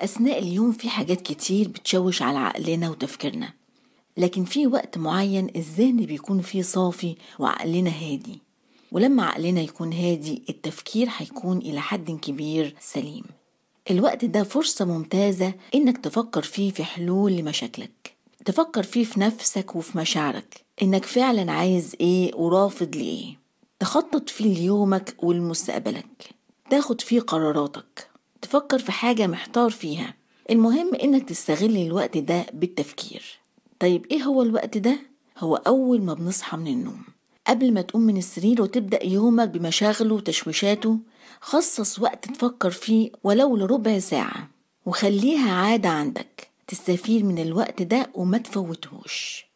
أثناء اليوم في حاجات كتير بتشوش على عقلنا وتفكيرنا لكن في وقت معين الذهن بيكون فيه صافي وعقلنا هادي ولما عقلنا يكون هادي التفكير هيكون إلى حد كبير سليم الوقت ده فرصة ممتازة إنك تفكر فيه في حلول لمشاكلك تفكر فيه في نفسك وفي مشاعرك إنك فعلا عايز إيه ورافض لإيه تخطط فيه ليومك ولمستقبلك تاخد فيه قراراتك تفكر في حاجة محتار فيها المهم انك تستغل الوقت ده بالتفكير طيب ايه هو الوقت ده؟ هو اول ما بنصحى من النوم قبل ما تقوم من السرير وتبدأ يومك بمشاغله وتشويشاته خصص وقت تفكر فيه ولو لربع ساعة وخليها عادة عندك تستفيد من الوقت ده وما تفوتهوش